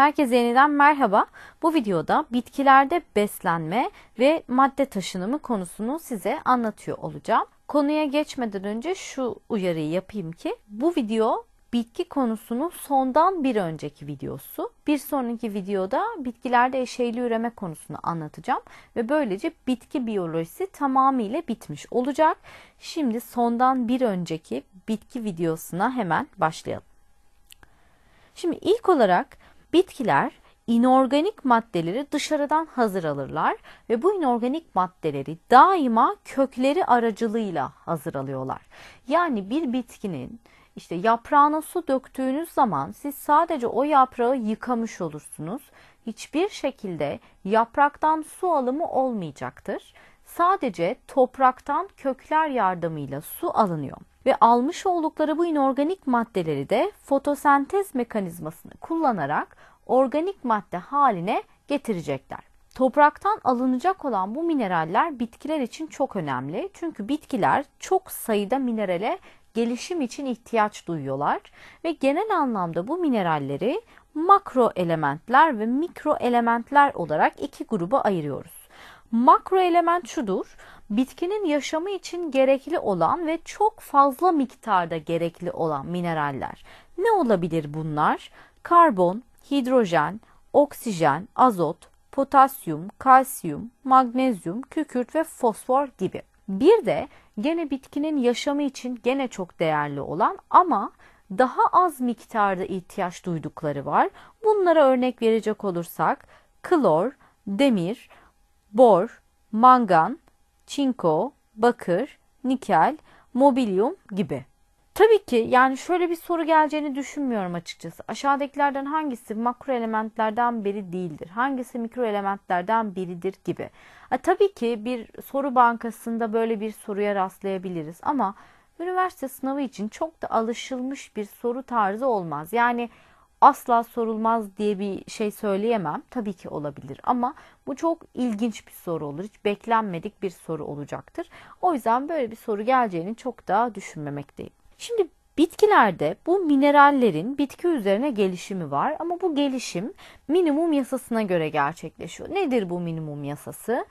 Herkese yeniden merhaba. Bu videoda bitkilerde beslenme ve madde taşınımı konusunu size anlatıyor olacağım. Konuya geçmeden önce şu uyarıyı yapayım ki bu video bitki konusunun sondan bir önceki videosu. Bir sonraki videoda bitkilerde eşeyli üreme konusunu anlatacağım ve böylece bitki biyolojisi tamamıyla bitmiş olacak. Şimdi sondan bir önceki bitki videosuna hemen başlayalım. Şimdi ilk olarak Bitkiler inorganik maddeleri dışarıdan hazır alırlar ve bu inorganik maddeleri daima kökleri aracılığıyla hazır alıyorlar. Yani bir bitkinin işte yaprağına su döktüğünüz zaman siz sadece o yaprağı yıkamış olursunuz. Hiçbir şekilde yapraktan su alımı olmayacaktır. Sadece topraktan kökler yardımıyla su alınıyor ve almış oldukları bu inorganik maddeleri de fotosentez mekanizmasını kullanarak organik madde haline getirecekler. Topraktan alınacak olan bu mineraller bitkiler için çok önemli. Çünkü bitkiler çok sayıda minerale gelişim için ihtiyaç duyuyorlar ve genel anlamda bu mineralleri makro elementler ve mikro elementler olarak iki gruba ayırıyoruz. Makro element şudur bitkinin yaşamı için gerekli olan ve çok fazla miktarda gerekli olan mineraller. Ne olabilir bunlar? Karbon, hidrojen, oksijen, azot, potasyum, kalsiyum, magnezyum, kükürt ve fosfor gibi. Bir de gene bitkinin yaşamı için gene çok değerli olan ama daha az miktarda ihtiyaç duydukları var. Bunlara örnek verecek olursak klor, demir, bor, mangan, çinko, bakır, nikel, mobilyum gibi. Tabii ki yani şöyle bir soru geleceğini düşünmüyorum açıkçası. Aşağıdakilerden hangisi makro elementlerden biri değildir? Hangisi mikro elementlerden biridir gibi. E, tabii ki bir soru bankasında böyle bir soruya rastlayabiliriz ama üniversite sınavı için çok da alışılmış bir soru tarzı olmaz. Yani asla sorulmaz diye bir şey söyleyemem. Tabii ki olabilir ama bu çok ilginç bir soru olur. Hiç beklenmedik bir soru olacaktır. O yüzden böyle bir soru geleceğini çok daha düşünmemekteyim. Şimdi Bitkilerde bu minerallerin bitki üzerine gelişimi var ama bu gelişim minimum yasasına göre gerçekleşiyor. Nedir bu minimum yasası?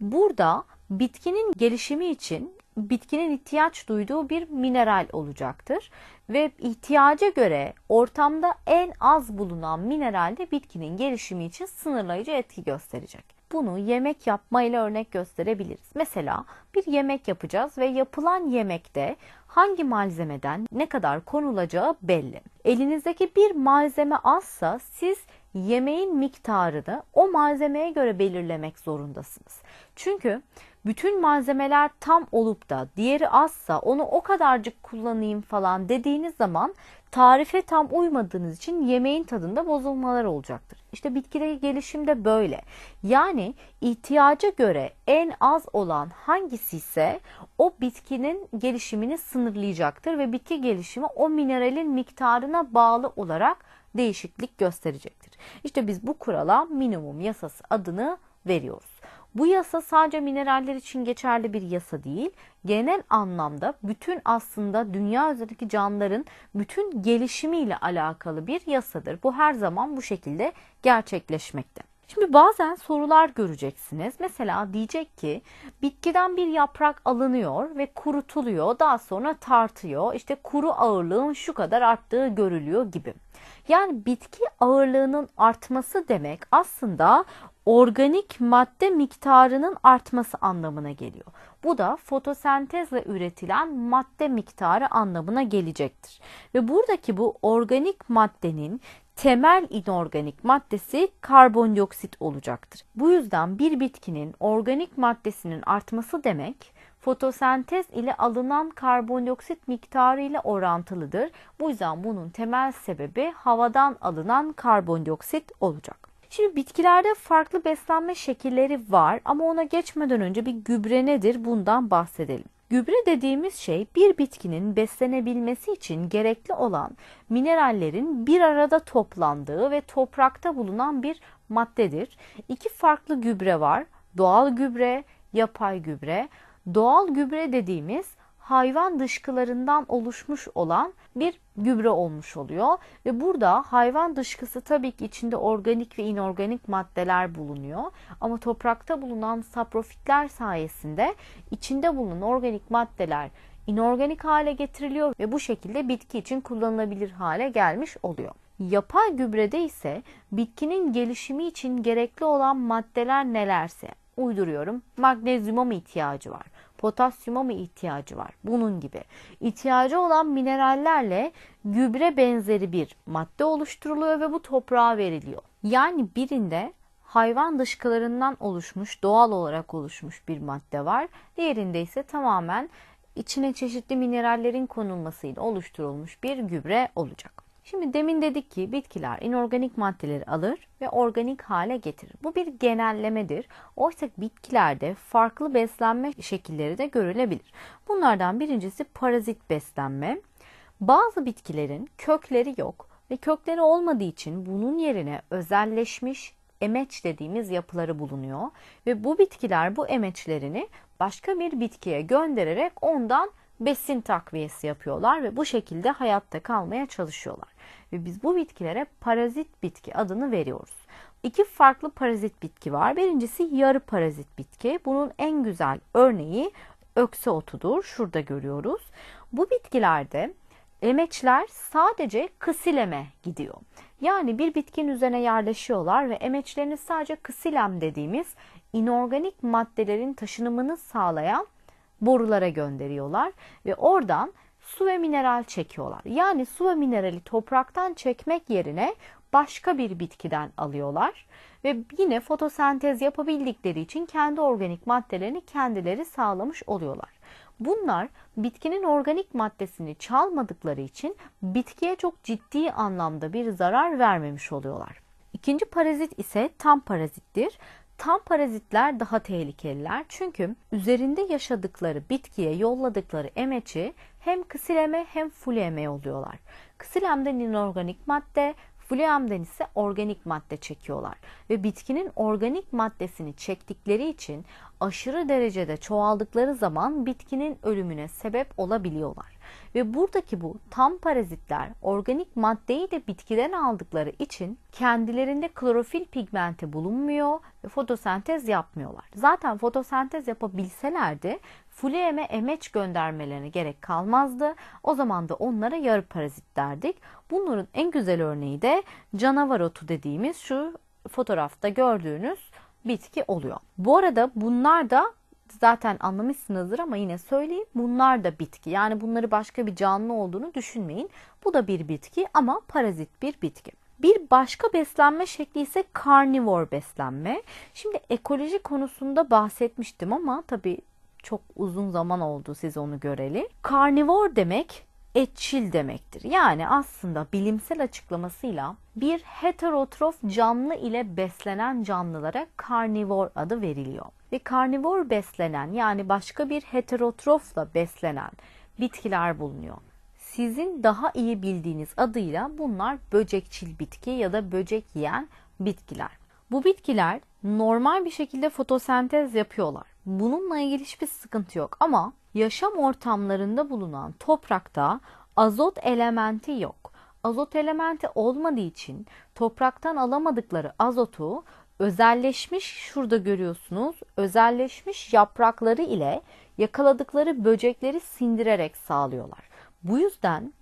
Burada bitkinin gelişimi için bitkinin ihtiyaç duyduğu bir mineral olacaktır ve ihtiyaca göre ortamda en az bulunan mineral de bitkinin gelişimi için sınırlayıcı etki gösterecek. Bunu yemek yapmayla örnek gösterebiliriz. Mesela bir yemek yapacağız ve yapılan yemekte hangi malzemeden ne kadar konulacağı belli. Elinizdeki bir malzeme azsa siz yemeğin miktarı da o malzemeye göre belirlemek zorundasınız. Çünkü bütün malzemeler tam olup da diğeri azsa onu o kadarcık kullanayım falan dediğiniz zaman tarife tam uymadığınız için yemeğin tadında bozulmalar olacaktır. İşte bitkideki gelişim de böyle. Yani ihtiyaca göre en az olan hangisi ise o bitkinin gelişimini sınırlayacaktır ve bitki gelişimi o mineralin miktarına bağlı olarak değişiklik gösterecektir. İşte biz bu kurala minimum yasası adını veriyoruz. Bu yasa sadece mineraller için geçerli bir yasa değil, genel anlamda bütün aslında dünya üzerindeki canlıların bütün gelişimiyle alakalı bir yasadır. Bu her zaman bu şekilde gerçekleşmekte. Şimdi bazen sorular göreceksiniz. Mesela diyecek ki bitkiden bir yaprak alınıyor ve kurutuluyor. Daha sonra tartıyor. İşte kuru ağırlığın şu kadar arttığı görülüyor gibi. Yani bitki ağırlığının artması demek aslında organik madde miktarının artması anlamına geliyor. Bu da fotosentezle üretilen madde miktarı anlamına gelecektir. Ve buradaki bu organik maddenin temel inorganik maddesi karbondioksit olacaktır. Bu yüzden bir bitkinin organik maddesinin artması demek fotosentez ile alınan karbondioksit miktarı ile orantılıdır. Bu yüzden bunun temel sebebi havadan alınan karbondioksit olacak. Şimdi bitkilerde farklı beslenme şekilleri var ama ona geçmeden önce bir gübre nedir bundan bahsedelim. Gübre dediğimiz şey bir bitkinin beslenebilmesi için gerekli olan minerallerin bir arada toplandığı ve toprakta bulunan bir maddedir. İki farklı gübre var. Doğal gübre, yapay gübre. Doğal gübre dediğimiz hayvan dışkılarından oluşmuş olan bir gübre olmuş oluyor ve burada hayvan dışkısı tabii ki içinde organik ve inorganik maddeler bulunuyor ama toprakta bulunan saprofitler sayesinde içinde bulunan organik maddeler inorganik hale getiriliyor ve bu şekilde bitki için kullanılabilir hale gelmiş oluyor. Yapay gübrede ise bitkinin gelişimi için gerekli olan maddeler nelerse uyduruyorum. Magnezyuma mı ihtiyacı var? potasyuma mı ihtiyacı var? Bunun gibi. İhtiyacı olan minerallerle gübre benzeri bir madde oluşturuluyor ve bu toprağa veriliyor. Yani birinde hayvan dışkılarından oluşmuş, doğal olarak oluşmuş bir madde var. Diğerinde ise tamamen içine çeşitli minerallerin konulmasıyla oluşturulmuş bir gübre olacak. Şimdi demin dedik ki bitkiler inorganik maddeleri alır ve organik hale getirir. Bu bir genellemedir. Oysa bitkilerde farklı beslenme şekilleri de görülebilir. Bunlardan birincisi parazit beslenme. Bazı bitkilerin kökleri yok ve kökleri olmadığı için bunun yerine özelleşmiş emeç dediğimiz yapıları bulunuyor ve bu bitkiler bu emeçlerini başka bir bitkiye göndererek ondan besin takviyesi yapıyorlar ve bu şekilde hayatta kalmaya çalışıyorlar. Ve biz bu bitkilere parazit bitki adını veriyoruz. İki farklı parazit bitki var. Birincisi yarı parazit bitki. Bunun en güzel örneği ökse otudur. Şurada görüyoruz. Bu bitkilerde emeçler sadece kısileme gidiyor. Yani bir bitkinin üzerine yerleşiyorlar ve emeçlerini sadece kısilem dediğimiz inorganik maddelerin taşınımını sağlayan borulara gönderiyorlar ve oradan su ve mineral çekiyorlar. Yani su ve minerali topraktan çekmek yerine başka bir bitkiden alıyorlar ve yine fotosentez yapabildikleri için kendi organik maddelerini kendileri sağlamış oluyorlar. Bunlar bitkinin organik maddesini çalmadıkları için bitkiye çok ciddi anlamda bir zarar vermemiş oluyorlar. İkinci parazit ise tam parazittir. Tam parazitler daha tehlikeliler çünkü üzerinde yaşadıkları bitkiye yolladıkları emeci hem ksileme hem fuleme oluyorlar. Kısilemden inorganik madde, Fluam'dan ise organik madde çekiyorlar ve bitkinin organik maddesini çektikleri için aşırı derecede çoğaldıkları zaman bitkinin ölümüne sebep olabiliyorlar. Ve buradaki bu tam parazitler organik maddeyi de bitkiden aldıkları için kendilerinde klorofil pigmenti bulunmuyor ve fotosentez yapmıyorlar. Zaten fotosentez yapabilselerdi Fuleyeme emeç göndermelerine gerek kalmazdı. O zaman da onlara yarı parazit derdik. Bunların en güzel örneği de canavar otu dediğimiz şu fotoğrafta gördüğünüz bitki oluyor. Bu arada bunlar da zaten anlamışsınızdır ama yine söyleyeyim. Bunlar da bitki. Yani bunları başka bir canlı olduğunu düşünmeyin. Bu da bir bitki ama parazit bir bitki. Bir başka beslenme şekli ise karnivor beslenme. Şimdi ekoloji konusunda bahsetmiştim ama tabii çok uzun zaman oldu siz onu göreli. Karnivor demek etçil demektir. Yani aslında bilimsel açıklamasıyla bir heterotrof canlı ile beslenen canlılara karnivor adı veriliyor. Ve karnivor beslenen yani başka bir heterotrofla beslenen bitkiler bulunuyor. Sizin daha iyi bildiğiniz adıyla bunlar böcekçil bitki ya da böcek yiyen bitkiler. Bu bitkiler normal bir şekilde fotosentez yapıyorlar. Bununla ilgili hiçbir sıkıntı yok ama yaşam ortamlarında bulunan toprakta azot elementi yok. Azot elementi olmadığı için topraktan alamadıkları azotu özelleşmiş şurada görüyorsunuz özelleşmiş yaprakları ile yakaladıkları böcekleri sindirerek sağlıyorlar. Bu yüzden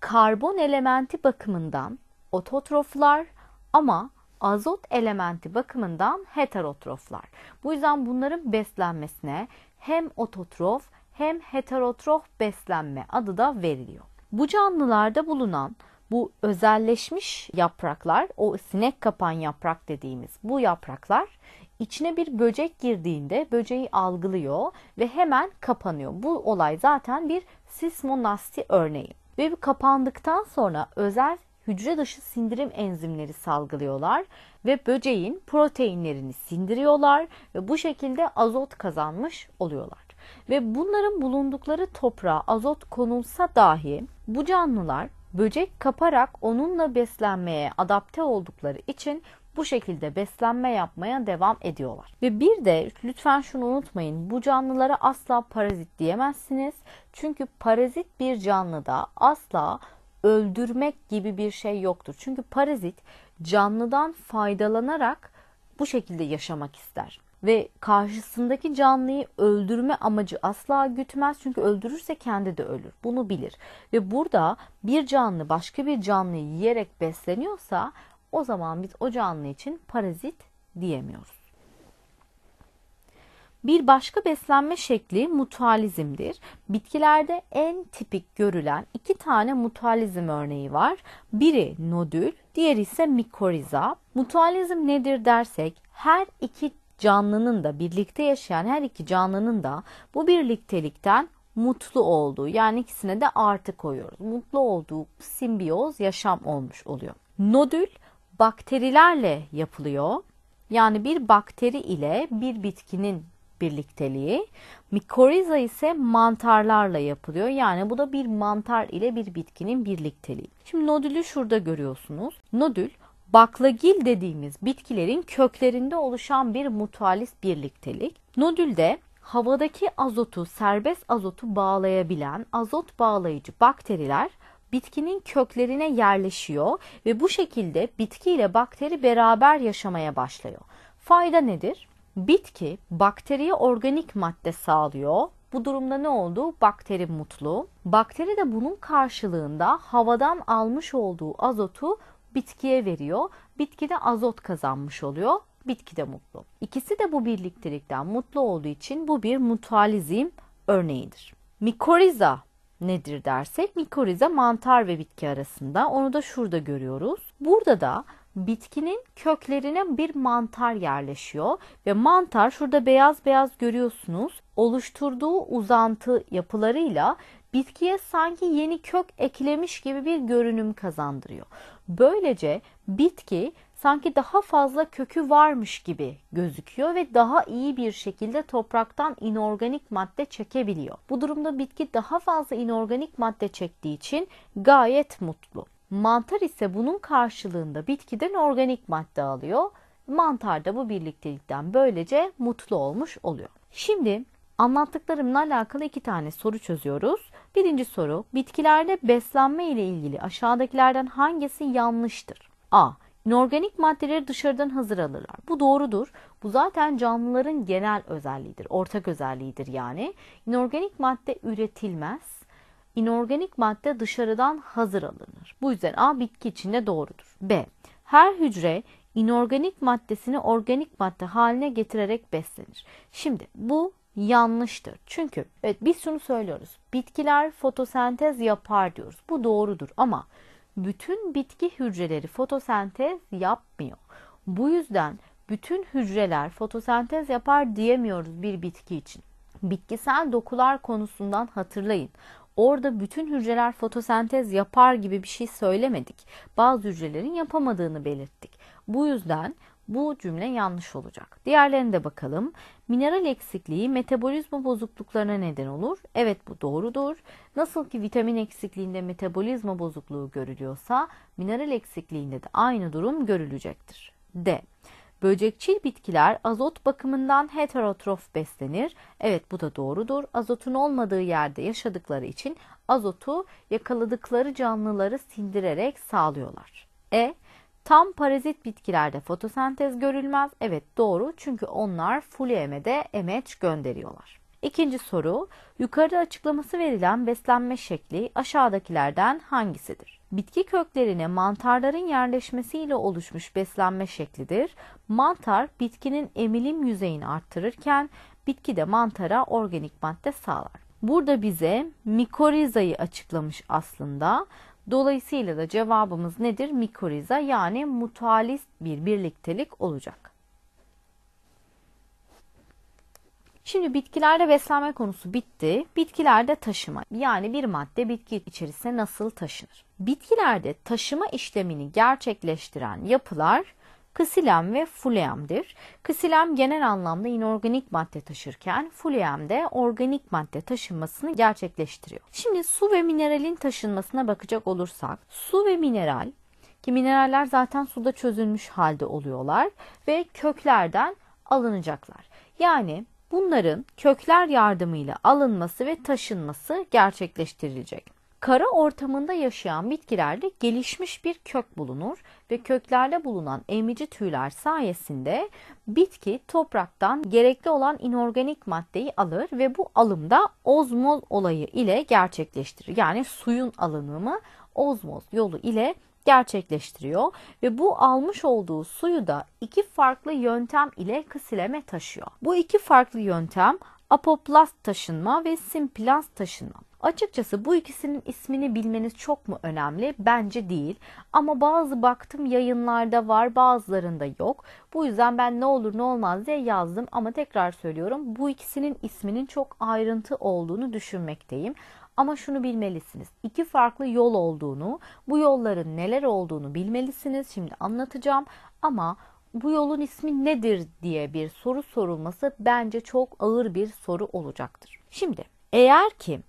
karbon elementi bakımından ototroflar ama azot elementi bakımından heterotroflar. Bu yüzden bunların beslenmesine hem ototrof hem heterotrof beslenme adı da veriliyor. Bu canlılarda bulunan bu özelleşmiş yapraklar, o sinek kapan yaprak dediğimiz bu yapraklar içine bir böcek girdiğinde böceği algılıyor ve hemen kapanıyor. Bu olay zaten bir sismonasti örneği. Ve kapandıktan sonra özel hücre dışı sindirim enzimleri salgılıyorlar ve böceğin proteinlerini sindiriyorlar ve bu şekilde azot kazanmış oluyorlar ve bunların bulundukları toprağa azot konulsa dahi bu canlılar böcek kaparak onunla beslenmeye adapte oldukları için bu şekilde beslenme yapmaya devam ediyorlar. Ve bir de lütfen şunu unutmayın. Bu canlılara asla parazit diyemezsiniz. Çünkü parazit bir canlıda asla öldürmek gibi bir şey yoktur. Çünkü parazit canlıdan faydalanarak bu şekilde yaşamak ister ve karşısındaki canlıyı öldürme amacı asla gütmez. Çünkü öldürürse kendi de ölür. Bunu bilir. Ve burada bir canlı başka bir canlıyı yiyerek besleniyorsa o zaman biz o canlı için parazit diyemiyoruz. Bir başka beslenme şekli mutualizmdir. Bitkilerde en tipik görülen iki tane mutualizm örneği var. Biri nodül, diğeri ise mikoriza. Mutualizm nedir dersek her iki canlının da birlikte yaşayan her iki canlının da bu birliktelikten mutlu olduğu yani ikisine de artı koyuyoruz. Mutlu olduğu simbiyoz yaşam olmuş oluyor. Nodül bakterilerle yapılıyor. Yani bir bakteri ile bir bitkinin birlikteliği. Mikoriza ise mantarlarla yapılıyor. Yani bu da bir mantar ile bir bitkinin birlikteliği. Şimdi nodülü şurada görüyorsunuz. Nodül baklagil dediğimiz bitkilerin köklerinde oluşan bir mutualist birliktelik. Nodülde havadaki azotu serbest azotu bağlayabilen azot bağlayıcı bakteriler bitkinin köklerine yerleşiyor ve bu şekilde bitki ile bakteri beraber yaşamaya başlıyor. Fayda nedir? Bitki bakteriye organik madde sağlıyor. Bu durumda ne oldu? Bakteri mutlu. Bakteri de bunun karşılığında havadan almış olduğu azotu bitkiye veriyor. Bitki de azot kazanmış oluyor. Bitki de mutlu. İkisi de bu birliktelikten mutlu olduğu için bu bir mutualizm örneğidir. Mikoriza nedir dersek mikoriza mantar ve bitki arasında onu da şurada görüyoruz. Burada da bitkinin köklerine bir mantar yerleşiyor ve mantar şurada beyaz beyaz görüyorsunuz oluşturduğu uzantı yapılarıyla bitkiye sanki yeni kök eklemiş gibi bir görünüm kazandırıyor. Böylece bitki sanki daha fazla kökü varmış gibi gözüküyor ve daha iyi bir şekilde topraktan inorganik madde çekebiliyor. Bu durumda bitki daha fazla inorganik madde çektiği için gayet mutlu. Mantar ise bunun karşılığında bitkiden organik madde alıyor. Mantar da bu birliktelikten böylece mutlu olmuş oluyor. Şimdi Anlattıklarımla alakalı iki tane soru çözüyoruz. Birinci soru, bitkilerde beslenme ile ilgili aşağıdakilerden hangisi yanlıştır? A. İnorganik maddeleri dışarıdan hazır alırlar. Bu doğrudur. Bu zaten canlıların genel özelliğidir, ortak özelliğidir yani. İnorganik madde üretilmez. İnorganik madde dışarıdan hazır alınır. Bu yüzden A bitki içinde doğrudur. B. Her hücre inorganik maddesini organik madde haline getirerek beslenir. Şimdi bu yanlıştır. Çünkü evet biz şunu söylüyoruz. Bitkiler fotosentez yapar diyoruz. Bu doğrudur ama bütün bitki hücreleri fotosentez yapmıyor. Bu yüzden bütün hücreler fotosentez yapar diyemiyoruz bir bitki için. Bitkisel dokular konusundan hatırlayın. Orada bütün hücreler fotosentez yapar gibi bir şey söylemedik. Bazı hücrelerin yapamadığını belirttik. Bu yüzden bu cümle yanlış olacak. Diğerlerine de bakalım. Mineral eksikliği metabolizma bozukluklarına neden olur. Evet bu doğrudur. Nasıl ki vitamin eksikliğinde metabolizma bozukluğu görülüyorsa mineral eksikliğinde de aynı durum görülecektir. D. Böcekçil bitkiler azot bakımından heterotrof beslenir. Evet bu da doğrudur. Azotun olmadığı yerde yaşadıkları için azotu yakaladıkları canlıları sindirerek sağlıyorlar. E Tam parazit bitkilerde fotosentez görülmez. Evet doğru çünkü onlar fuliyemede emeç gönderiyorlar. İkinci soru, yukarıda açıklaması verilen beslenme şekli aşağıdakilerden hangisidir? Bitki köklerine mantarların yerleşmesiyle oluşmuş beslenme şeklidir. Mantar bitkinin emilim yüzeyini arttırırken bitki de mantara organik madde sağlar. Burada bize mikorizayı açıklamış aslında. Dolayısıyla da cevabımız nedir? Mikoriza yani mutualist bir birliktelik olacak. Şimdi bitkilerde beslenme konusu bitti. Bitkilerde taşıma yani bir madde bitki içerisinde nasıl taşınır? Bitkilerde taşıma işlemini gerçekleştiren yapılar ksilem ve fuleamdir. Ksilem genel anlamda inorganik madde taşırken fuleam de organik madde taşınmasını gerçekleştiriyor. Şimdi su ve mineralin taşınmasına bakacak olursak su ve mineral ki mineraller zaten suda çözülmüş halde oluyorlar ve köklerden alınacaklar. Yani bunların kökler yardımıyla alınması ve taşınması gerçekleştirilecek. Kara ortamında yaşayan bitkilerde gelişmiş bir kök bulunur ve köklerde bulunan emici tüyler sayesinde bitki topraktan gerekli olan inorganik maddeyi alır ve bu alımda ozmoz olayı ile gerçekleştirir. Yani suyun alınımı ozmoz yolu ile gerçekleştiriyor ve bu almış olduğu suyu da iki farklı yöntem ile kısileme taşıyor. Bu iki farklı yöntem apoplast taşınma ve simplast taşınma. Açıkçası bu ikisinin ismini bilmeniz çok mu önemli? Bence değil. Ama bazı baktım yayınlarda var, bazılarında yok. Bu yüzden ben ne olur ne olmaz diye yazdım ama tekrar söylüyorum. Bu ikisinin isminin çok ayrıntı olduğunu düşünmekteyim. Ama şunu bilmelisiniz. İki farklı yol olduğunu, bu yolların neler olduğunu bilmelisiniz. Şimdi anlatacağım ama bu yolun ismi nedir diye bir soru sorulması bence çok ağır bir soru olacaktır. Şimdi eğer ki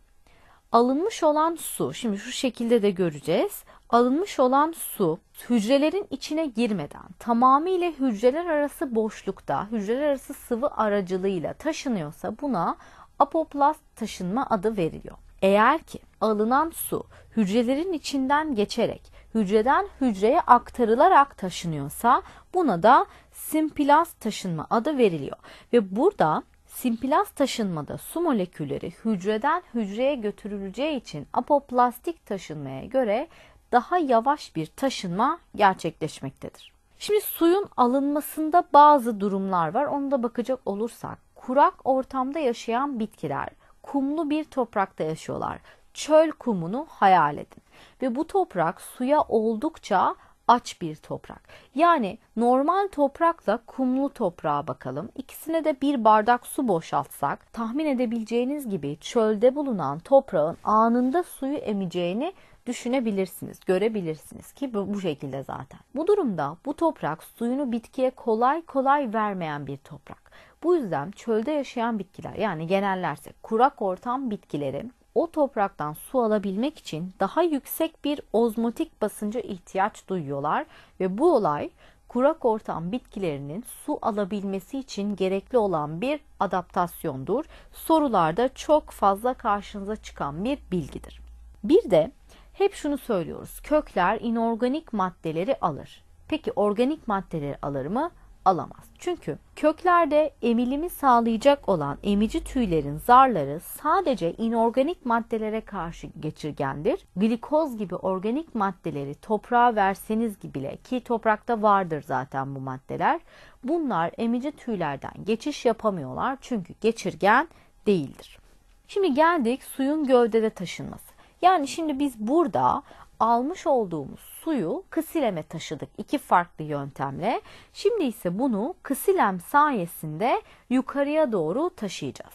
alınmış olan su, şimdi şu şekilde de göreceğiz. Alınmış olan su hücrelerin içine girmeden tamamıyla hücreler arası boşlukta, hücreler arası sıvı aracılığıyla taşınıyorsa buna apoplast taşınma adı veriliyor. Eğer ki alınan su hücrelerin içinden geçerek hücreden hücreye aktarılarak taşınıyorsa buna da simplaz taşınma adı veriliyor. Ve burada simplaz taşınmada su molekülleri hücreden hücreye götürüleceği için apoplastik taşınmaya göre daha yavaş bir taşınma gerçekleşmektedir. Şimdi suyun alınmasında bazı durumlar var. Onu da bakacak olursak kurak ortamda yaşayan bitkiler kumlu bir toprakta yaşıyorlar. Çöl kumunu hayal edin ve bu toprak suya oldukça aç bir toprak. Yani normal toprakla kumlu toprağa bakalım. İkisine de bir bardak su boşaltsak tahmin edebileceğiniz gibi çölde bulunan toprağın anında suyu emeceğini düşünebilirsiniz, görebilirsiniz ki bu, bu şekilde zaten. Bu durumda bu toprak suyunu bitkiye kolay kolay vermeyen bir toprak. Bu yüzden çölde yaşayan bitkiler yani genellerse kurak ortam bitkileri o topraktan su alabilmek için daha yüksek bir ozmotik basınca ihtiyaç duyuyorlar ve bu olay kurak ortam bitkilerinin su alabilmesi için gerekli olan bir adaptasyondur. Sorularda çok fazla karşınıza çıkan bir bilgidir. Bir de hep şunu söylüyoruz. Kökler inorganik maddeleri alır. Peki organik maddeleri alır mı? alamaz. Çünkü köklerde emilimi sağlayacak olan emici tüylerin zarları sadece inorganik maddelere karşı geçirgendir. Glikoz gibi organik maddeleri toprağa verseniz gibi bile ki toprakta vardır zaten bu maddeler. Bunlar emici tüylerden geçiş yapamıyorlar çünkü geçirgen değildir. Şimdi geldik suyun gövdede taşınması. Yani şimdi biz burada almış olduğumuz suyu kısileme taşıdık iki farklı yöntemle. Şimdi ise bunu kısilem sayesinde yukarıya doğru taşıyacağız.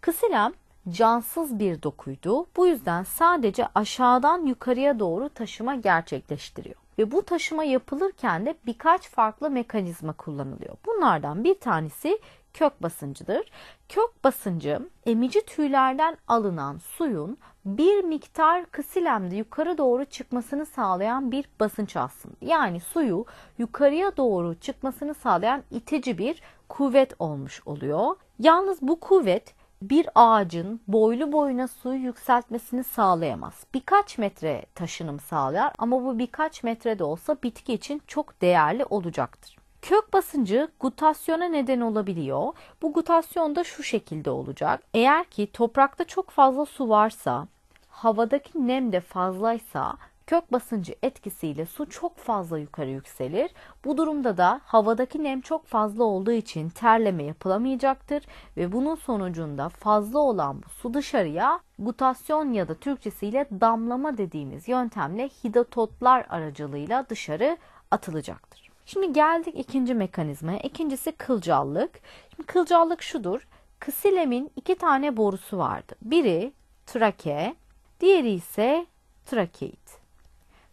Kısilem cansız bir dokuydu. Bu yüzden sadece aşağıdan yukarıya doğru taşıma gerçekleştiriyor. Ve bu taşıma yapılırken de birkaç farklı mekanizma kullanılıyor. Bunlardan bir tanesi kök basıncıdır. Kök basıncı emici tüylerden alınan suyun bir miktar kısilemde yukarı doğru çıkmasını sağlayan bir basınç aslında. Yani suyu yukarıya doğru çıkmasını sağlayan itici bir kuvvet olmuş oluyor. Yalnız bu kuvvet bir ağacın boylu boyuna suyu yükseltmesini sağlayamaz. Birkaç metre taşınım sağlar ama bu birkaç metrede olsa bitki için çok değerli olacaktır. Kök basıncı gutasyona neden olabiliyor. Bu gutasyon da şu şekilde olacak. Eğer ki toprakta çok fazla su varsa, havadaki nem de fazlaysa kök basıncı etkisiyle su çok fazla yukarı yükselir. Bu durumda da havadaki nem çok fazla olduğu için terleme yapılamayacaktır ve bunun sonucunda fazla olan bu su dışarıya gutasyon ya da Türkçesiyle damlama dediğimiz yöntemle hidatotlar aracılığıyla dışarı atılacaktır. Şimdi geldik ikinci mekanizmaya. İkincisi kılcallık. Şimdi kılcallık şudur. Kısilemin iki tane borusu vardı. Biri trake, diğeri ise trakeit.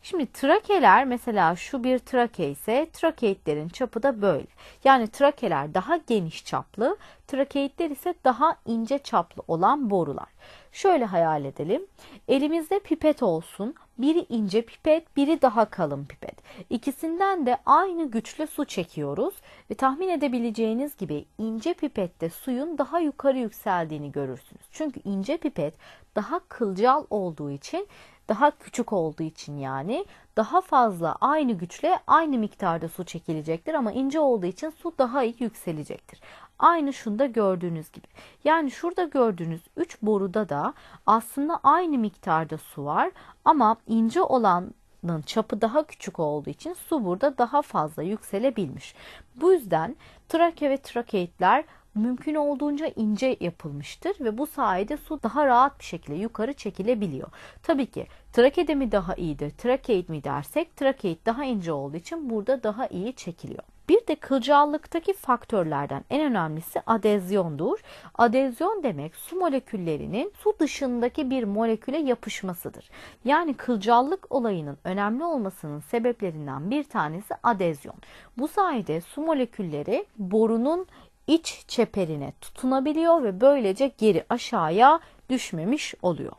Şimdi trakeler mesela şu bir trake ise trakeitlerin çapı da böyle. Yani trakeler daha geniş çaplı, trakeitler ise daha ince çaplı olan borular. Şöyle hayal edelim. Elimizde pipet olsun. Biri ince pipet, biri daha kalın pipet. İkisinden de aynı güçle su çekiyoruz ve tahmin edebileceğiniz gibi ince pipette suyun daha yukarı yükseldiğini görürsünüz. Çünkü ince pipet daha kılcal olduğu için, daha küçük olduğu için yani daha fazla aynı güçle aynı miktarda su çekilecektir ama ince olduğu için su daha iyi yükselecektir. Aynı şunda gördüğünüz gibi. Yani şurada gördüğünüz 3 boruda da aslında aynı miktarda su var ama ince olanın çapı daha küçük olduğu için su burada daha fazla yükselebilmiş. Bu yüzden trake ve trakeitler mümkün olduğunca ince yapılmıştır ve bu sayede su daha rahat bir şekilde yukarı çekilebiliyor. Tabii ki trakede mi daha iyidir, trakeit mi dersek trakeit daha ince olduğu için burada daha iyi çekiliyor. Bir de kılcallıktaki faktörlerden en önemlisi adezyondur. Adezyon demek su moleküllerinin su dışındaki bir moleküle yapışmasıdır. Yani kılcallık olayının önemli olmasının sebeplerinden bir tanesi adezyon. Bu sayede su molekülleri borunun iç çeperine tutunabiliyor ve böylece geri aşağıya düşmemiş oluyor.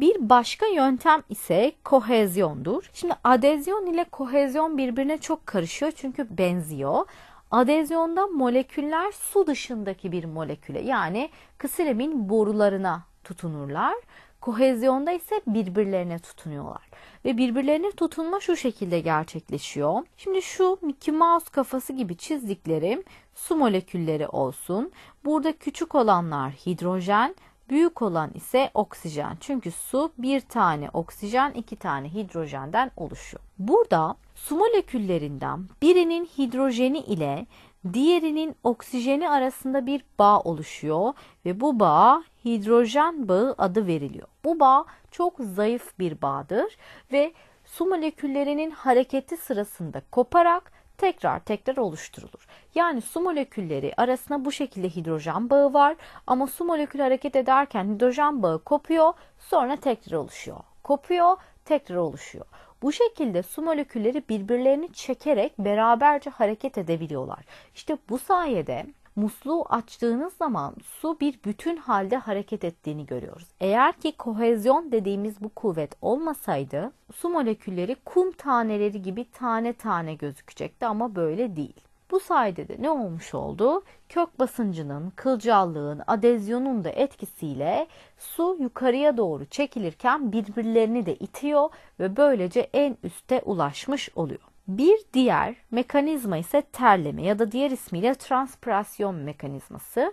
Bir başka yöntem ise kohezyondur. Şimdi adezyon ile kohezyon birbirine çok karışıyor çünkü benziyor. Adezyonda moleküller su dışındaki bir moleküle yani kısilimin borularına tutunurlar. Kohezyonda ise birbirlerine tutunuyorlar. Ve birbirlerine tutunma şu şekilde gerçekleşiyor. Şimdi şu Mickey Mouse kafası gibi çizdiklerim su molekülleri olsun. Burada küçük olanlar hidrojen, Büyük olan ise oksijen. Çünkü su bir tane oksijen, iki tane hidrojenden oluşuyor. Burada su moleküllerinden birinin hidrojeni ile diğerinin oksijeni arasında bir bağ oluşuyor ve bu bağ hidrojen bağı adı veriliyor. Bu bağ çok zayıf bir bağdır ve su moleküllerinin hareketi sırasında koparak tekrar tekrar oluşturulur. Yani su molekülleri arasında bu şekilde hidrojen bağı var ama su molekülü hareket ederken hidrojen bağı kopuyor sonra tekrar oluşuyor. Kopuyor tekrar oluşuyor. Bu şekilde su molekülleri birbirlerini çekerek beraberce hareket edebiliyorlar. İşte bu sayede musluğu açtığınız zaman su bir bütün halde hareket ettiğini görüyoruz. Eğer ki kohezyon dediğimiz bu kuvvet olmasaydı su molekülleri kum taneleri gibi tane tane gözükecekti ama böyle değil. Bu sayede de ne olmuş oldu? Kök basıncının, kılcallığın, adezyonun da etkisiyle su yukarıya doğru çekilirken birbirlerini de itiyor ve böylece en üste ulaşmış oluyor. Bir diğer mekanizma ise terleme ya da diğer ismiyle transpirasyon mekanizması.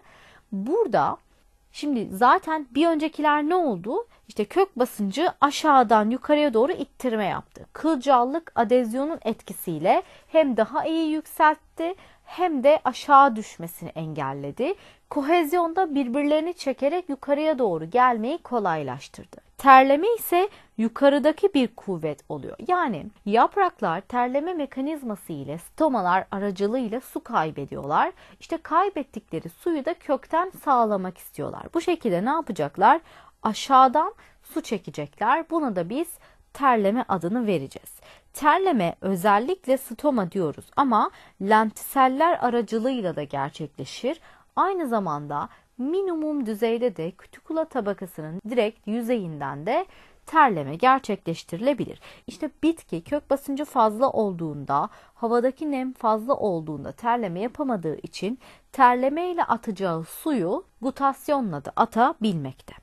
Burada şimdi zaten bir öncekiler ne oldu? İşte kök basıncı aşağıdan yukarıya doğru ittirme yaptı. Kılcallık adezyonun etkisiyle hem daha iyi yükseltti hem de aşağı düşmesini engelledi. Kohezyonda birbirlerini çekerek yukarıya doğru gelmeyi kolaylaştırdı. Terleme ise yukarıdaki bir kuvvet oluyor. Yani yapraklar terleme mekanizması ile stomalar aracılığıyla su kaybediyorlar. İşte kaybettikleri suyu da kökten sağlamak istiyorlar. Bu şekilde ne yapacaklar? Aşağıdan su çekecekler. Buna da biz terleme adını vereceğiz. Terleme özellikle stoma diyoruz ama lentiseller aracılığıyla da gerçekleşir. Aynı zamanda minimum düzeyde de kütükula tabakasının direkt yüzeyinden de terleme gerçekleştirilebilir. İşte bitki kök basıncı fazla olduğunda, havadaki nem fazla olduğunda terleme yapamadığı için terleme ile atacağı suyu gutasyonla da atabilmekte.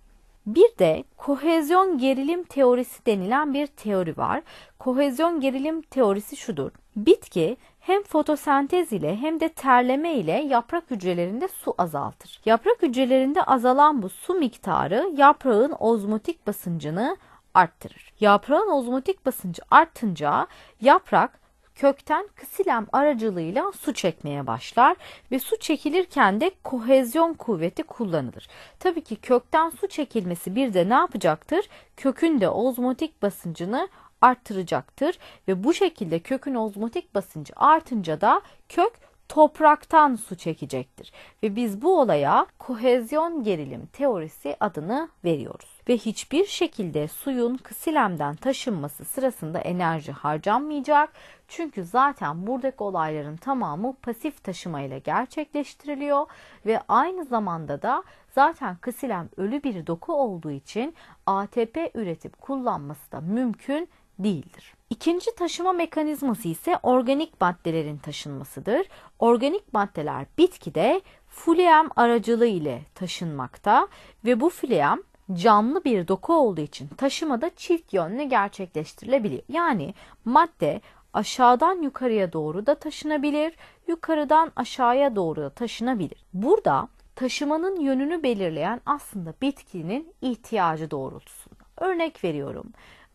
Bir de kohezyon gerilim teorisi denilen bir teori var. Kohezyon gerilim teorisi şudur. Bitki hem fotosentez ile hem de terleme ile yaprak hücrelerinde su azaltır. Yaprak hücrelerinde azalan bu su miktarı yaprağın ozmotik basıncını arttırır. Yaprağın ozmotik basıncı artınca yaprak kökten kısilem aracılığıyla su çekmeye başlar ve su çekilirken de kohezyon kuvveti kullanılır. Tabii ki kökten su çekilmesi bir de ne yapacaktır? Kökün de ozmotik basıncını arttıracaktır ve bu şekilde kökün ozmotik basıncı artınca da kök topraktan su çekecektir ve biz bu olaya kohezyon gerilim teorisi adını veriyoruz ve hiçbir şekilde suyun kısilemden taşınması sırasında enerji harcanmayacak. Çünkü zaten buradaki olayların tamamı pasif taşıma ile gerçekleştiriliyor ve aynı zamanda da zaten ksilem ölü bir doku olduğu için ATP üretip kullanması da mümkün değildir. İkinci taşıma mekanizması ise organik maddelerin taşınmasıdır. Organik maddeler bitkide fulyem aracılığı ile taşınmakta ve bu fulyem canlı bir doku olduğu için taşımada çift yönlü gerçekleştirilebiliyor. Yani madde aşağıdan yukarıya doğru da taşınabilir, yukarıdan aşağıya doğru da taşınabilir. Burada taşımanın yönünü belirleyen aslında bitkinin ihtiyacı doğrultusunda. Örnek veriyorum.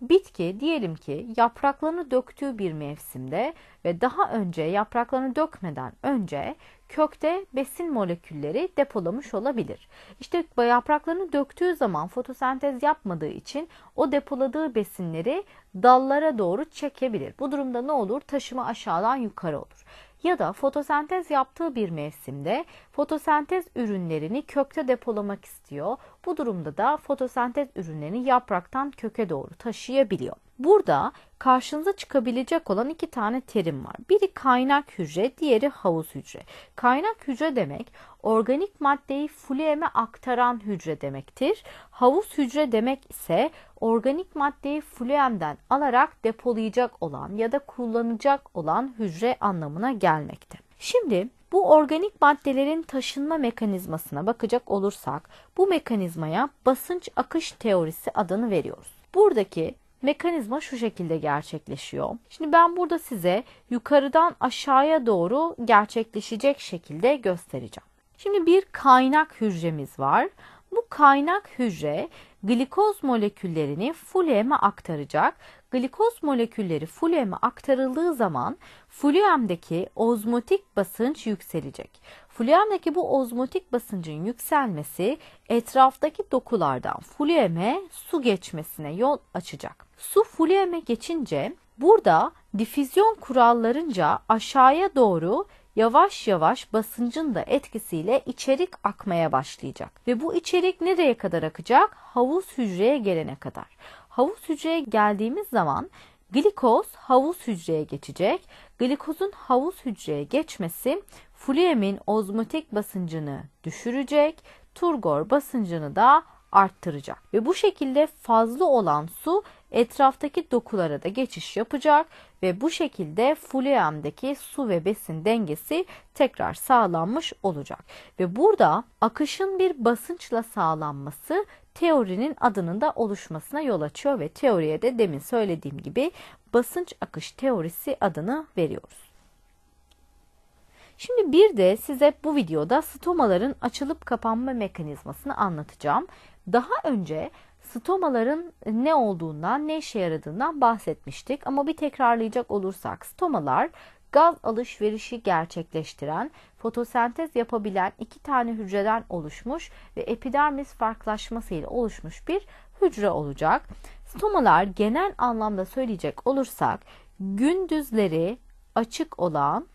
Bitki diyelim ki yapraklarını döktüğü bir mevsimde ve daha önce yapraklarını dökmeden önce kökte besin molekülleri depolamış olabilir. İşte yapraklarını döktüğü zaman fotosentez yapmadığı için o depoladığı besinleri dallara doğru çekebilir. Bu durumda ne olur? Taşıma aşağıdan yukarı olur ya da fotosentez yaptığı bir mevsimde fotosentez ürünlerini kökte depolamak istiyor. Bu durumda da fotosentez ürünlerini yapraktan köke doğru taşıyabiliyor. Burada karşınıza çıkabilecek olan iki tane terim var. Biri kaynak hücre, diğeri havuz hücre. Kaynak hücre demek organik maddeyi flüeme aktaran hücre demektir. Havuz hücre demek ise organik maddeyi flüemden alarak depolayacak olan ya da kullanacak olan hücre anlamına gelmekte. Şimdi bu organik maddelerin taşınma mekanizmasına bakacak olursak bu mekanizmaya basınç akış teorisi adını veriyoruz. Buradaki Mekanizma şu şekilde gerçekleşiyor. Şimdi ben burada size yukarıdan aşağıya doğru gerçekleşecek şekilde göstereceğim. Şimdi bir kaynak hücremiz var. Bu kaynak hücre glikoz moleküllerini fuleme aktaracak. Glikoz molekülleri fuleme aktarıldığı zaman fulyemdeki ozmotik basınç yükselecek. Flüemdeki bu ozmotik basıncın yükselmesi etraftaki dokulardan flüeme su geçmesine yol açacak. Su flüeme geçince burada difüzyon kurallarınca aşağıya doğru yavaş yavaş basıncın da etkisiyle içerik akmaya başlayacak. Ve bu içerik nereye kadar akacak? Havuz hücreye gelene kadar. Havuz hücreye geldiğimiz zaman glikoz havuz hücreye geçecek. Glikozun havuz hücreye geçmesi Fluem'in ozmotik basıncını düşürecek, turgor basıncını da arttıracak. Ve bu şekilde fazla olan su etraftaki dokulara da geçiş yapacak ve bu şekilde fluemdeki su ve besin dengesi tekrar sağlanmış olacak. Ve burada akışın bir basınçla sağlanması teorinin adının da oluşmasına yol açıyor ve teoriye de demin söylediğim gibi basınç akış teorisi adını veriyoruz. Şimdi bir de size bu videoda stomaların açılıp kapanma mekanizmasını anlatacağım. Daha önce stomaların ne olduğundan, ne işe yaradığından bahsetmiştik ama bir tekrarlayacak olursak stomalar gaz alışverişi gerçekleştiren, fotosentez yapabilen iki tane hücreden oluşmuş ve epidermis farklılaşmasıyla oluşmuş bir hücre olacak. Stomalar genel anlamda söyleyecek olursak gündüzleri açık olan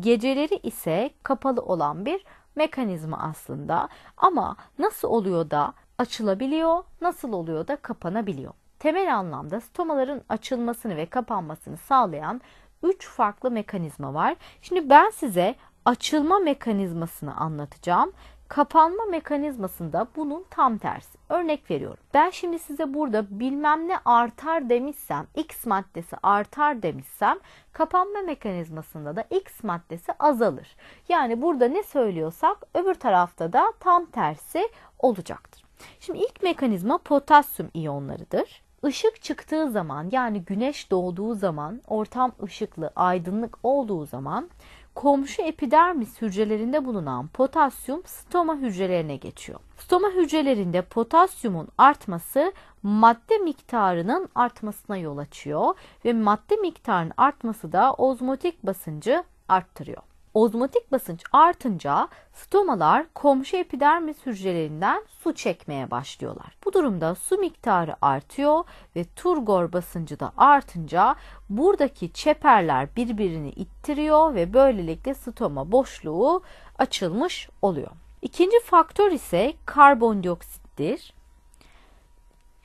Geceleri ise kapalı olan bir mekanizma aslında ama nasıl oluyor da açılabiliyor, nasıl oluyor da kapanabiliyor. Temel anlamda stomaların açılmasını ve kapanmasını sağlayan 3 farklı mekanizma var. Şimdi ben size açılma mekanizmasını anlatacağım. Kapanma mekanizmasında bunun tam tersi. Örnek veriyorum. Ben şimdi size burada bilmem ne artar demişsem, X maddesi artar demişsem, kapanma mekanizmasında da X maddesi azalır. Yani burada ne söylüyorsak öbür tarafta da tam tersi olacaktır. Şimdi ilk mekanizma potasyum iyonlarıdır. Işık çıktığı zaman yani güneş doğduğu zaman ortam ışıklı, aydınlık olduğu zaman komşu epidermis hücrelerinde bulunan potasyum stoma hücrelerine geçiyor. Stoma hücrelerinde potasyumun artması madde miktarının artmasına yol açıyor ve madde miktarının artması da ozmotik basıncı arttırıyor. Ozmotik basınç artınca stomalar komşu epidermis hücrelerinden su çekmeye başlıyorlar. Bu durumda su miktarı artıyor ve turgor basıncı da artınca buradaki çeperler birbirini ittiriyor ve böylelikle stoma boşluğu açılmış oluyor. İkinci faktör ise karbondioksittir.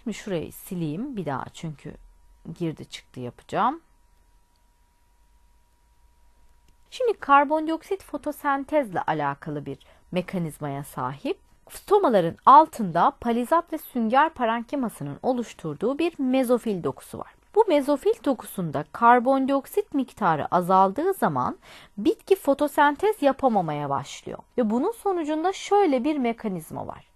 Şimdi şurayı sileyim bir daha çünkü girdi çıktı yapacağım. Şimdi karbondioksit fotosentezle alakalı bir mekanizmaya sahip. Stomaların altında palizat ve sünger parenkimasının oluşturduğu bir mezofil dokusu var. Bu mezofil dokusunda karbondioksit miktarı azaldığı zaman bitki fotosentez yapamamaya başlıyor. Ve bunun sonucunda şöyle bir mekanizma var.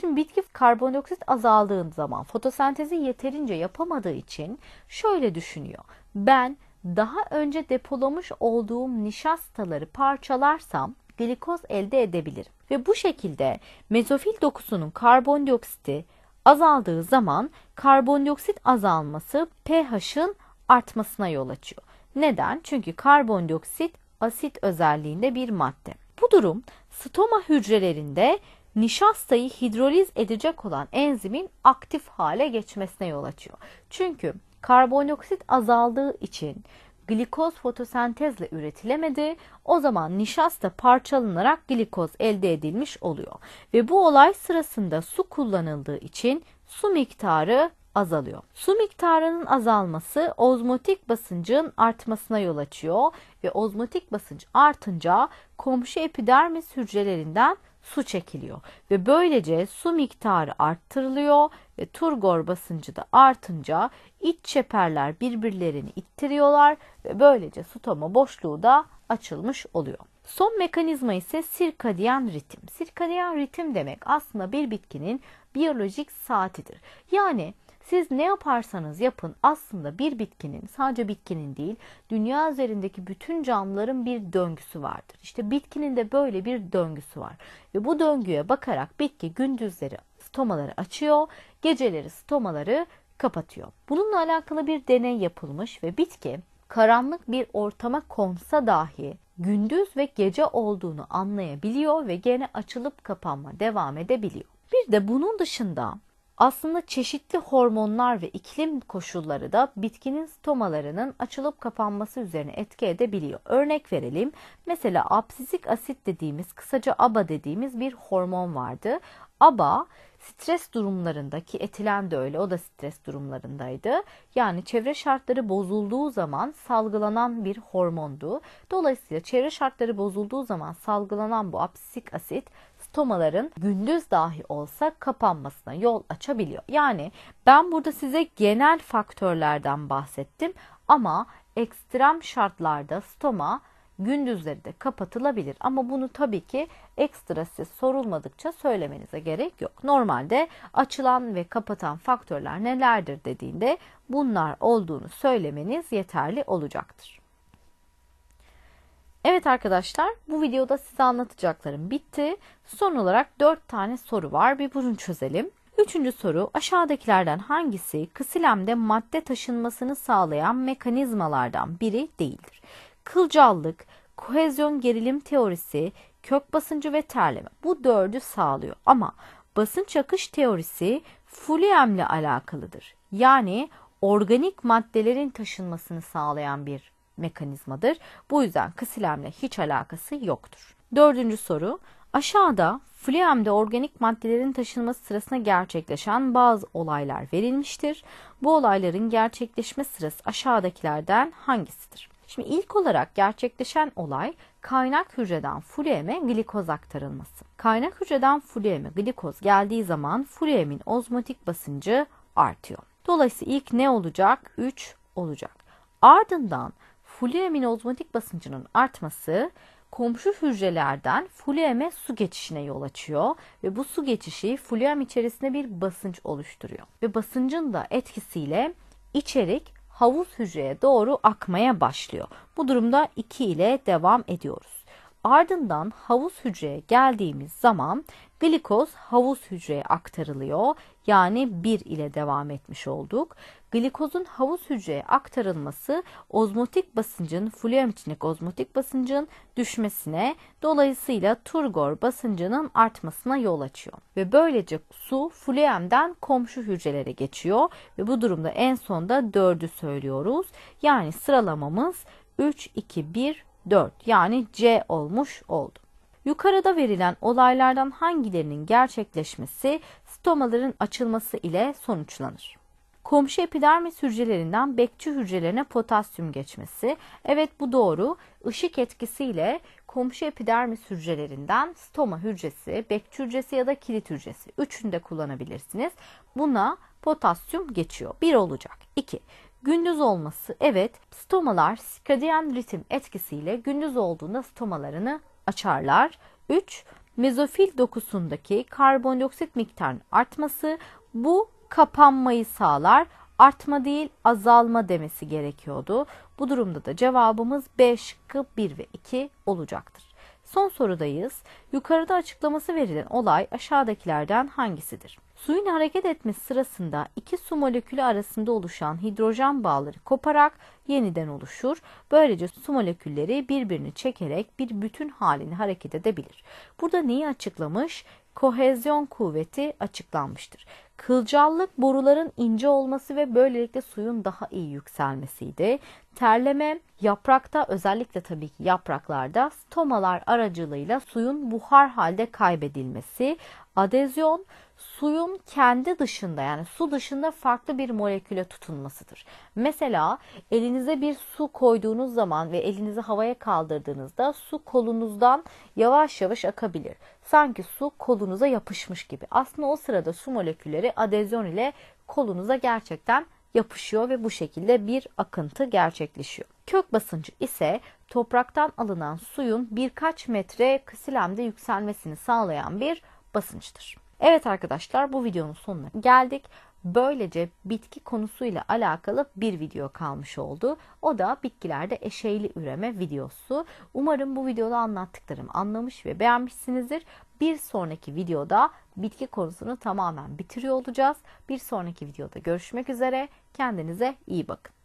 Şimdi bitki karbondioksit azaldığı zaman fotosentezi yeterince yapamadığı için şöyle düşünüyor. Ben daha önce depolamış olduğum nişastaları parçalarsam glikoz elde edebilirim. Ve bu şekilde mezofil dokusunun karbondioksiti azaldığı zaman karbondioksit azalması pH'ın artmasına yol açıyor. Neden? Çünkü karbondioksit asit özelliğinde bir madde. Bu durum stoma hücrelerinde nişastayı hidroliz edecek olan enzimin aktif hale geçmesine yol açıyor. Çünkü Karbondioksit azaldığı için glikoz fotosentezle üretilemedi. O zaman nişasta parçalanarak glikoz elde edilmiş oluyor. Ve bu olay sırasında su kullanıldığı için su miktarı azalıyor. Su miktarının azalması ozmotik basıncın artmasına yol açıyor ve ozmotik basınç artınca komşu epidermis hücrelerinden su çekiliyor ve böylece su miktarı arttırılıyor ve turgor basıncı da artınca iç çeperler birbirlerini ittiriyorlar ve böylece sutama boşluğu da açılmış oluyor. Son mekanizma ise sirkadiyen ritim. Sirkadiyen ritim demek aslında bir bitkinin biyolojik saatidir. Yani siz ne yaparsanız yapın aslında bir bitkinin sadece bitkinin değil dünya üzerindeki bütün canlıların bir döngüsü vardır. İşte bitkinin de böyle bir döngüsü var. Ve bu döngüye bakarak bitki gündüzleri stomaları açıyor, geceleri stomaları kapatıyor. Bununla alakalı bir deney yapılmış ve bitki karanlık bir ortama konsa dahi gündüz ve gece olduğunu anlayabiliyor ve gene açılıp kapanma devam edebiliyor. Bir de bunun dışında aslında çeşitli hormonlar ve iklim koşulları da bitkinin stomalarının açılıp kapanması üzerine etki edebiliyor. Örnek verelim. Mesela absizik asit dediğimiz, kısaca ABA dediğimiz bir hormon vardı. ABA stres durumlarındaki etilen de öyle o da stres durumlarındaydı. Yani çevre şartları bozulduğu zaman salgılanan bir hormondu. Dolayısıyla çevre şartları bozulduğu zaman salgılanan bu absisik asit stomaların gündüz dahi olsa kapanmasına yol açabiliyor. Yani ben burada size genel faktörlerden bahsettim ama ekstrem şartlarda stoma gündüzleri de kapatılabilir. Ama bunu tabii ki ekstra size sorulmadıkça söylemenize gerek yok. Normalde açılan ve kapatan faktörler nelerdir dediğinde bunlar olduğunu söylemeniz yeterli olacaktır. Evet arkadaşlar bu videoda size anlatacaklarım bitti. Son olarak 4 tane soru var bir bunu çözelim. Üçüncü soru aşağıdakilerden hangisi kısilemde madde taşınmasını sağlayan mekanizmalardan biri değildir? Kılcallık, kohezyon gerilim teorisi, kök basıncı ve terleme bu dördü sağlıyor ama basınç akış teorisi fulyemle alakalıdır. Yani organik maddelerin taşınmasını sağlayan bir mekanizmadır. Bu yüzden kısilemle hiç alakası yoktur. Dördüncü soru. Aşağıda Fleam'de organik maddelerin taşınması sırasında gerçekleşen bazı olaylar verilmiştir. Bu olayların gerçekleşme sırası aşağıdakilerden hangisidir? Şimdi ilk olarak gerçekleşen olay kaynak hücreden fulyeme glikoz aktarılması. Kaynak hücreden fulyeme glikoz geldiği zaman fulyemin ozmotik basıncı artıyor. Dolayısıyla ilk ne olacak? 3 olacak. Ardından Fluemin ozmotik basıncının artması komşu hücrelerden flueme su geçişine yol açıyor ve bu su geçişi fluem içerisinde bir basınç oluşturuyor. Ve basıncın da etkisiyle içerik havuz hücreye doğru akmaya başlıyor. Bu durumda 2 ile devam ediyoruz. Ardından havuz hücreye geldiğimiz zaman Glikoz havuz hücreye aktarılıyor. Yani 1 ile devam etmiş olduk. Glikozun havuz hücreye aktarılması ozmotik basıncın, flüem içindeki ozmotik basıncın düşmesine, dolayısıyla turgor basıncının artmasına yol açıyor. Ve böylece su flüemden komşu hücrelere geçiyor ve bu durumda en sonda 4'ü söylüyoruz. Yani sıralamamız 3, 2, 1, 4 yani C olmuş oldu. Yukarıda verilen olaylardan hangilerinin gerçekleşmesi stomaların açılması ile sonuçlanır? Komşu epidermis hücrelerinden bekçi hücrelerine potasyum geçmesi. Evet bu doğru. Işık etkisiyle komşu epidermis hücrelerinden stoma hücresi, bekçi hücresi ya da kilit hücresi. Üçünü de kullanabilirsiniz. Buna potasyum geçiyor. Bir olacak. İki. Gündüz olması evet stomalar sirkadiyen ritim etkisiyle gündüz olduğunda stomalarını açarlar. 3. Mezofil dokusundaki karbondioksit miktarının artması bu kapanmayı sağlar. Artma değil azalma demesi gerekiyordu. Bu durumda da cevabımız B şıkkı 1 ve 2 olacaktır. Son sorudayız. Yukarıda açıklaması verilen olay aşağıdakilerden hangisidir? Suyun hareket etmesi sırasında iki su molekülü arasında oluşan hidrojen bağları koparak yeniden oluşur. Böylece su molekülleri birbirini çekerek bir bütün halini hareket edebilir. Burada neyi açıklamış? Kohezyon kuvveti açıklanmıştır. Kılcallık boruların ince olması ve böylelikle suyun daha iyi yükselmesiydi. Terleme yaprakta özellikle tabii ki yapraklarda stomalar aracılığıyla suyun buhar halde kaybedilmesi. Adezyon suyun kendi dışında yani su dışında farklı bir moleküle tutunmasıdır. Mesela elinize bir su koyduğunuz zaman ve elinizi havaya kaldırdığınızda su kolunuzdan yavaş yavaş akabilir. Sanki su kolunuza yapışmış gibi. Aslında o sırada su molekülleri adezyon ile kolunuza gerçekten yapışıyor ve bu şekilde bir akıntı gerçekleşiyor. Kök basıncı ise topraktan alınan suyun birkaç metre kısilemde yükselmesini sağlayan bir basınçtır. Evet arkadaşlar bu videonun sonuna geldik. Böylece bitki konusuyla alakalı bir video kalmış oldu. O da bitkilerde eşeyli üreme videosu. Umarım bu videoda anlattıklarım anlamış ve beğenmişsinizdir. Bir sonraki videoda bitki konusunu tamamen bitiriyor olacağız. Bir sonraki videoda görüşmek üzere. Kendinize iyi bakın.